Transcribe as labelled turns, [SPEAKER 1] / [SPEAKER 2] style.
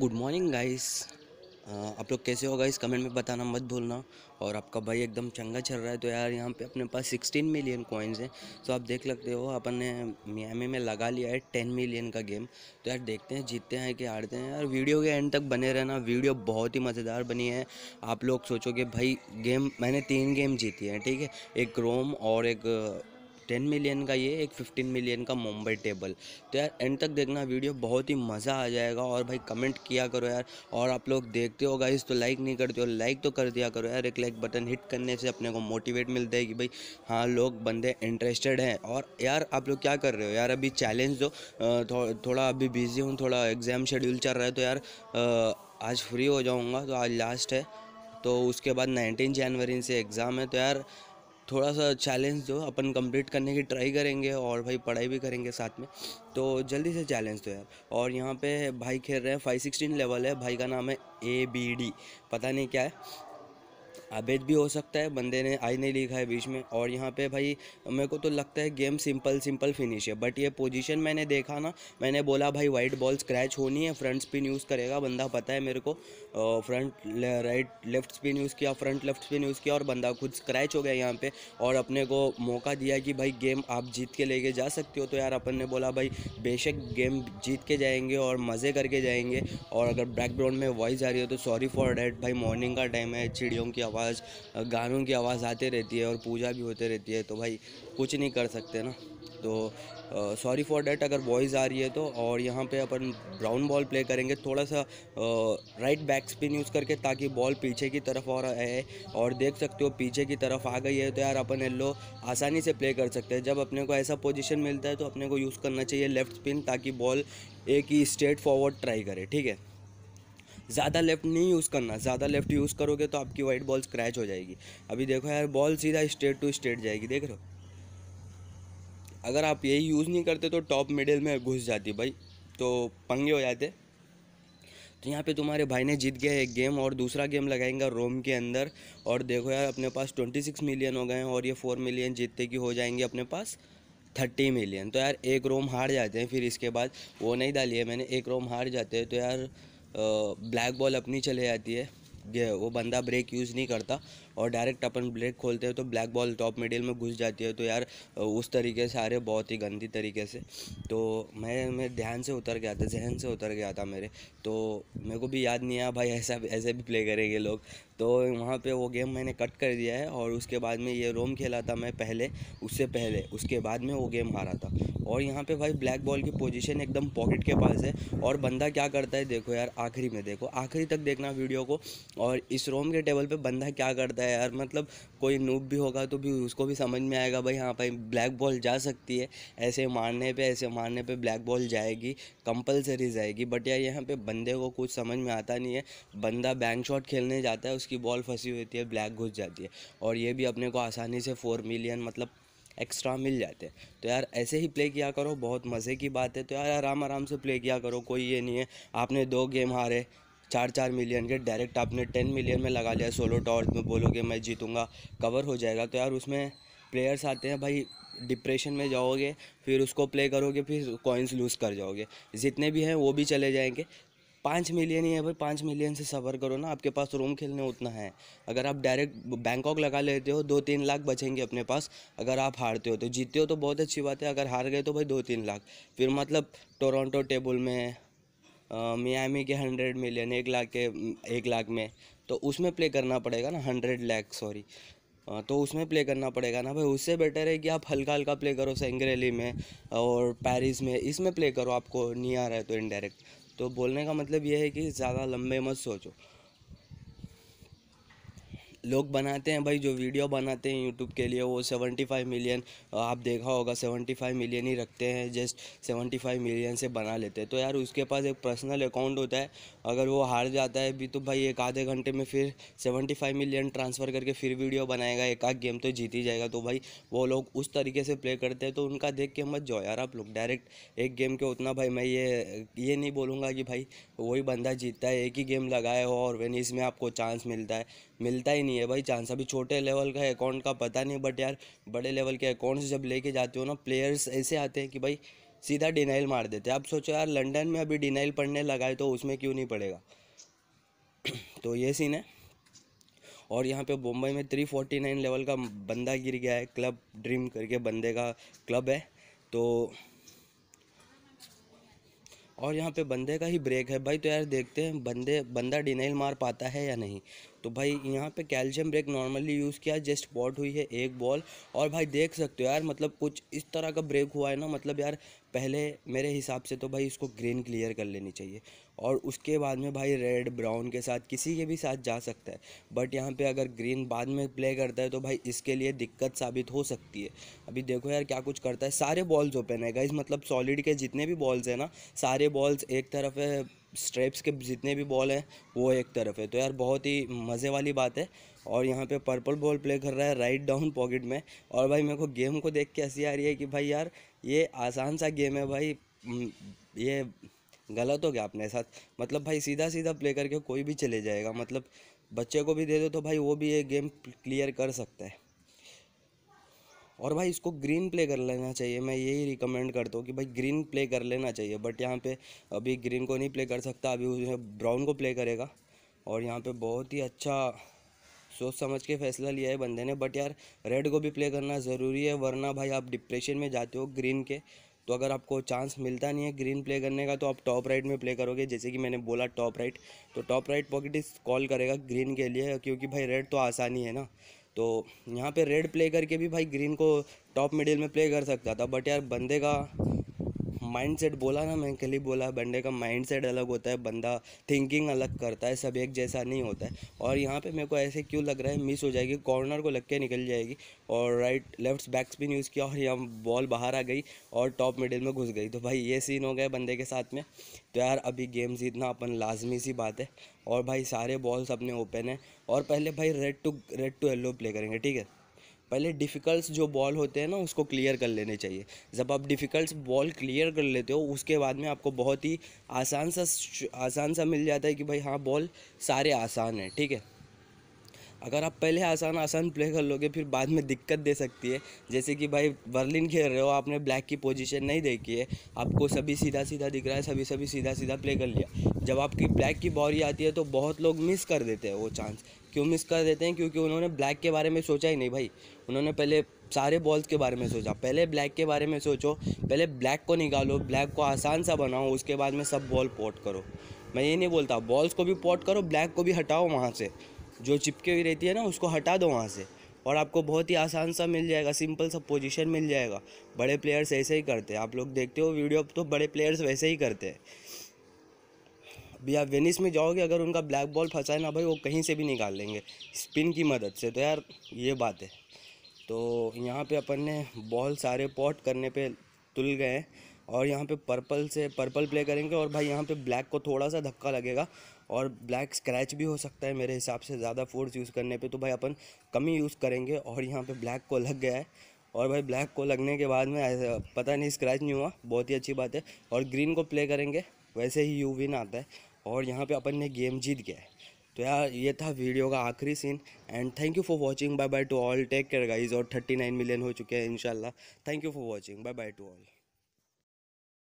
[SPEAKER 1] good morning guys आप लोग कैसे हो गाइस कमेंट में बताना मत भूलना और आपका भाई एकदम चंगा चल रहा है तो यार यहाँ पे अपने पास 16 मिलियन कॉइन्स हैं तो आप देख लगते हो अपन ने मियामी में लगा लिया है 10 मिलियन का गेम तो यार देखते हैं जीतते हैं कि हारते हैं यार वीडियो के एंड तक बने रहना वीडियो बहुत ही मज़ेदार बनी है आप लोग सोचोगे भाई गेम मैंने तीन गेम जीती हैं ठीक है एक रोम और एक टेन मिलियन का ये एक फिफ्टीन मिलियन का मुंबई टेबल तो यार एंड तक देखना वीडियो बहुत ही मज़ा आ जाएगा और भाई कमेंट किया करो यार और आप लोग देखते हो गाइस तो लाइक नहीं करते हो लाइक तो कर दिया करो यार एक लाइक बटन हिट करने से अपने को मोटिवेट मिलता है कि भाई हाँ लोग बंदे इंटरेस्टेड हैं और यार आप लोग क्या कर रहे हो यार अभी चैलेंज दो थोड़ा अभी बिजी हूँ थोड़ा एग्ज़ाम शेड्यूल चल रहा है तो यार आज फ्री हो जाऊँगा तो आज लास्ट है तो उसके बाद 19 जनवरी से एग्ज़ाम है तो यार थोड़ा सा चैलेंज दो अपन कंप्लीट करने की ट्राई करेंगे और भाई पढ़ाई भी करेंगे साथ में तो जल्दी से चैलेंज दो यार और यहाँ पे भाई खेल रहे हैं फाइव सिक्सटीन लेवल है भाई का नाम है ए बी डी पता नहीं क्या है आबेद भी हो सकता है बंदे ने आई नहीं लिखा है बीच में और यहाँ पे भाई मेरे को तो लगता है गेम सिंपल सिंपल फिनिश है बट ये पोजीशन मैंने देखा ना मैंने बोला भाई वाइट बॉल स्क्रैच होनी है फ्रंट स्पिन यूज़ करेगा बंदा पता है मेरे को फ्रंट ले, राइट लेफ्ट स्पिन यूज़ किया फ्रंट लेफ्ट स्पिन यूज़ किया और बंदा खुद स्क्रैच हो गया यहाँ पर और अपने को मौका दिया कि भाई गेम आप जीत के लेके जा सकते हो तो यार अपन ने बोला भाई बेशक गेम जीत के जाएंगे और मज़े करके जाएंगे और अगर बैकग्राउंड में वॉइस आ रही हो तो सॉरी फॉर डैट भाई मॉर्निंग का टाइम है चिड़ियों की आवाज़ पास गानों की आवाज़ आते रहती है और पूजा भी होते रहती है तो भाई कुछ नहीं कर सकते ना तो सॉरी फॉर डैट अगर बॉयज़ आ रही है तो और यहाँ पे अपन ब्राउन बॉल प्ले करेंगे थोड़ा सा राइट बैक स्पिन यूज़ करके ताकि बॉल पीछे की तरफ और आए और देख सकते हो पीछे की तरफ आ गई है तो यार अपन येल्लो आसानी से प्ले कर सकते हैं जब अपने को ऐसा पोजिशन मिलता है तो अपने को यूज़ करना चाहिए लेफ़्ट स्पिन ताकि बॉल एक ही स्ट्रेट फॉरवर्ड ट्राई करे ठीक है ज़्यादा लेफ्ट नहीं यूज़ करना ज़्यादा लेफ्ट यूज़ करोगे तो आपकी वाइट बॉल स्क्रैच हो जाएगी अभी देखो यार बॉल सीधा स्ट्रेट टू स्ट्रेट जाएगी देख रहे हो अगर आप यही यूज़ नहीं करते तो टॉप मिडिल में घुस जाती भाई तो पंगे हो जाते तो यहाँ पे तुम्हारे भाई ने जीत गया एक गेम और दूसरा गेम लगाएंगे रोम के अंदर और देखो यार अपने पास ट्वेंटी सिक्स मिलियन हो गए हैं और ये फोर मिलियन जीतते कि हो जाएंगे अपने पास थर्टी मिलियन तो यार एक रोम हार जाते हैं फिर इसके बाद वो नहीं डाली है मैंने एक रोम हार जाते हैं तो यार ब्लैक बॉल अपनी चले जाती है वो बंदा ब्रेक यूज़ नहीं करता और डायरेक्ट अपन ब्रेक खोलते हैं तो ब्लैक बॉल टॉप मिडिल में घुस जाती है तो यार उस तरीके से आ रहे बहुत ही गंदी तरीके से तो मैं मैं ध्यान से उतर गया था जहन से उतर गया था मेरे तो मेरे को भी याद नहीं आया भाई ऐसा ऐसे भी प्ले करेंगे लोग तो वहाँ पे वो गेम मैंने कट कर दिया है और उसके बाद में ये रोम खेला था मैं पहले उससे पहले उसके बाद में वो गेम हारा था और यहाँ पे भाई ब्लैक बॉल की पोजीशन एकदम पॉकेट के पास है और बंदा क्या करता है देखो यार आखिरी में देखो आखिरी तक देखना वीडियो को और इस रोम के टेबल पे बंदा क्या करता है यार मतलब कोई नूब भी होगा तो भी उसको भी समझ में आएगा भाई हाँ भाई ब्लैक बॉल जा सकती है ऐसे मारने पर ऐसे मारने पर ब्लैक बॉल जाएगी कंपलसरी जाएगी बट यार यहाँ पर बंदे को कुछ समझ में आता नहीं है बंदा बैंक शॉट खेलने जाता है उसकी बॉल फंसी हुई होती है ब्लैक घुस जाती है और ये भी अपने को आसानी से फोर मिलियन मतलब एक्स्ट्रा मिल जाते हैं तो यार ऐसे ही प्ले किया करो बहुत मज़े की बात है तो यार आराम आराम से प्ले किया करो कोई ये नहीं है आपने दो गेम हारे चार चार मिलियन के डायरेक्ट आपने टेन मिलियन में लगा लिया सोलो टॉर्च में बोलोगे मैं जीतूँगा कवर हो जाएगा तो यार उसमें प्लेयर्स आते हैं भाई डिप्रेशन में जाओगे फिर उसको प्ले करोगे फिर कॉइन्स लूज़ कर जाओगे जितने भी हैं वो भी चले जाएंगे पाँच मिलियन ही है भाई पाँच मिलियन से सफ़र करो ना आपके पास रूम खेलने उतना है अगर आप डायरेक्ट बैंकॉक लगा लेते हो दो तीन लाख बचेंगे अपने पास अगर आप हारते हो तो जीतते हो तो बहुत अच्छी बात है अगर हार गए तो भाई दो तीन लाख फिर मतलब टोरंटो टेबल में मियामी के हंड्रेड मिलियन एक लाख के एक लाख में तो उसमें प्ले करना पड़ेगा ना हंड्रेड लैख सॉरी तो उसमें प्ले करना पड़ेगा ना भाई उससे बेटर है कि आप हल्का हल्का प्ले करो सेंगरेली में और पेरिस में इसमें प्ले करो आपको नहीं आ रहा है तो इनडायरेक्ट तो बोलने का मतलब यह है कि ज़्यादा लंबे मत सोचो लोग बनाते हैं भाई जो वीडियो बनाते हैं यूट्यूब के लिए वो सेवेंटी फाइव मिलियन आप देखा होगा सेवेंटी फाइव मिलियन ही रखते हैं जस्ट सेवेंटी फाइव मिलियन से बना लेते हैं तो यार उसके पास एक पर्सनल अकाउंट होता है अगर वो हार जाता है भी तो भाई एक आधे घंटे में फिर सेवेंटी फाइव मिलियन ट्रांसफ़र करके फिर वीडियो बनाएगा एक आध गेम तो जीत ही जाएगा तो भाई वो लोग उस तरीके से प्ले करते हैं तो उनका देख के मत जाओ यार आप लोग डायरेक्ट एक गेम के उतना भाई मैं ये ये नहीं बोलूँगा कि भाई वही बंदा जीतता है एक ही गेम लगाए हो और वेन इसमें आपको चांस मिलता है मिलता ही नहीं है भाई चांस अभी छोटे लेवल का अकाउंट का पता नहीं बट यार बड़े लेवल के अकाउंट्स जब लेके जाते हो ना प्लेयर्स ऐसे आते हैं कि भाई सीधा डिनाइल मार देते आप सोचो यार लंडन में अभी डिनाइल पढ़ने लगा है तो उसमें क्यों नहीं पड़ेगा तो ये सीन है और यहाँ पे मुंबई में थ्री फोर्टी नाइन लेवल का बंदा गिर गया है क्लब ड्रीम करके बंदे का क्लब है तो और यहाँ पे बंदे का ही ब्रेक है भाई तो यार देखते हैं बंदे बंदा डिनाइल मार पाता है या नहीं तो भाई यहाँ पे कैल्शियम ब्रेक नॉर्मली यूज़ किया जस्ट बॉट हुई है एक बॉल और भाई देख सकते हो यार मतलब कुछ इस तरह का ब्रेक हुआ है ना मतलब यार पहले मेरे हिसाब से तो भाई इसको ग्रीन क्लियर कर लेनी चाहिए और उसके बाद में भाई रेड ब्राउन के साथ किसी के भी साथ जा सकता है बट यहाँ पे अगर ग्रीन बाद में प्ले करता है तो भाई इसके लिए दिक्कत साबित हो सकती है अभी देखो यार क्या कुछ करता है सारे बॉल्स ओपन है गाइज मतलब सॉलिड के जितने भी बॉल्स हैं ना सारे बॉल्स एक तरफ है स्ट्रेप्स के जितने भी बॉल हैं वो एक तरफ है तो यार बहुत ही मज़े वाली बात है और यहाँ पे पर्पल बॉल प्ले कर रहा है राइट डाउन पॉकेट में और भाई मेरे को गेम को देख के हंसी आ रही है कि भाई यार ये आसान सा गेम है भाई हम्म, ये गलत हो गया अपने साथ मतलब भाई सीधा सीधा प्ले करके कोई भी चले जाएगा मतलब बच्चे को भी दे दो तो भाई वो भी ये गेम क्लियर कर सकता है और भाई इसको ग्रीन प्ले कर लेना चाहिए मैं यही रिकमेंड करता हूँ कि भाई ग्रीन प्ले कर लेना चाहिए बट यहाँ पे अभी ग्रीन को नहीं प्ले कर सकता अभी उसमें ब्राउन को प्ले करेगा और यहाँ पे बहुत ही अच्छा सोच समझ के फैसला लिया है बंदे ने बट यार रेड को भी प्ले करना ज़रूरी है वरना भाई आप डिप्रेशन में जाते हो ग्रीन के तो अगर आपको चांस मिलता नहीं है ग्रीन प्ले करने का तो आप टॉप राइट में प्ले करोगे जैसे कि मैंने बोला टॉप राइट तो टॉप राइट पॉकेट इस कॉल करेगा ग्रीन के लिए क्योंकि भाई रेड तो आसानी है ना तो यहाँ पे रेड प्ले करके भी भाई ग्रीन को टॉप मिडिल में प्ले कर सकता था बट यार बंदे का माइंडसेट बोला ना मैं कल ही बोला बंदे का माइंडसेट अलग होता है बंदा थिंकिंग अलग करता है सब एक जैसा नहीं होता है और यहाँ पे मेरे को ऐसे क्यों लग रहा है मिस हो जाएगी कॉर्नर को लग के निकल जाएगी और right left back spin use किया और यहाँ बॉल बाहर आ गई और टॉप मिडिल में घुस गई तो भाई ये सीन हो गए बंदे के साथ में तो यार अभी गेम जीतना अपन लाजमी सी बात है और भाई सारे बॉल्स अपने ओपन हैं और पहले भाई red to red to yellow play करेंगे ठीक है पहले डिफ़िकल्ट जो बॉल होते हैं ना उसको क्लियर कर लेने चाहिए जब आप डिफ़िकल्ट बॉल क्लियर कर लेते हो उसके बाद में आपको बहुत ही आसान सा आसान सा मिल जाता है कि भाई हाँ बॉल सारे आसान है ठीक है अगर आप पहले आसान आसान प्ले कर लोगे फिर बाद में दिक्कत दे सकती है जैसे कि भाई बर्लिन खेल रहे हो आपने ब्लैक की पोजीशन नहीं देखी है आपको सभी सीधा सीधा दिख रहा है सभी सभी सीधा सीधा प्ले कर लिया जब आपकी ब्लैक की बॉरी आती है तो बहुत लोग मिस कर देते हैं वो चांस क्यों मिस कर देते हैं क्योंकि उन्होंने ब्लैक के बारे में सोचा ही नहीं भाई उन्होंने पहले सारे बॉल्स के बारे में सोचा पहले ब्लैक के बारे में सोचो पहले ब्लैक को निकालो ब्लैक को आसान सा बनाओ उसके बाद में सब बॉल पॉट करो मैं ये नहीं बोलता बॉल्स को भी पॉट करो ब्लैक को भी हटाओ वहाँ से जो चिपके हुई रहती है ना उसको हटा दो वहाँ से और आपको बहुत ही आसान सा मिल जाएगा सिंपल सा पोजीशन मिल जाएगा बड़े प्लेयर्स ऐसे ही करते हैं आप लोग देखते हो वीडियो तो बड़े प्लेयर्स वैसे ही करते हैं या वेनिस में जाओगे अगर उनका ब्लैक बॉल फंसा है ना भाई वो कहीं से भी निकाल लेंगे स्पिन की मदद से तो यार ये बात है तो यहाँ पे अपन ने बॉल सारे पॉट करने पे तुल गए हैं और यहाँ पे पर्पल से पर्पल प्ले करेंगे और भाई यहाँ पे ब्लैक को थोड़ा सा धक्का लगेगा और ब्लैक स्क्रैच भी हो सकता है मेरे हिसाब से ज़्यादा फोर्स यूज़ करने पर तो भाई अपन कम ही यूज़ करेंगे और यहाँ पर ब्लैक को लग गया है और भाई ब्लैक को लगने के बाद में पता नहीं स्क्रैच नहीं हुआ बहुत ही अच्छी बात है और ग्रीन को प्ले करेंगे वैसे ही यू विन आता है और यहाँ पे अपन ने गेम जीत गया तो यार ये था वीडियो का आखिरी scene and thank you for watching bye bye to all take care guys और थर्टी नाइन मिलियन हो चुके हैं इंशाल्लाह thank you for watching bye bye to all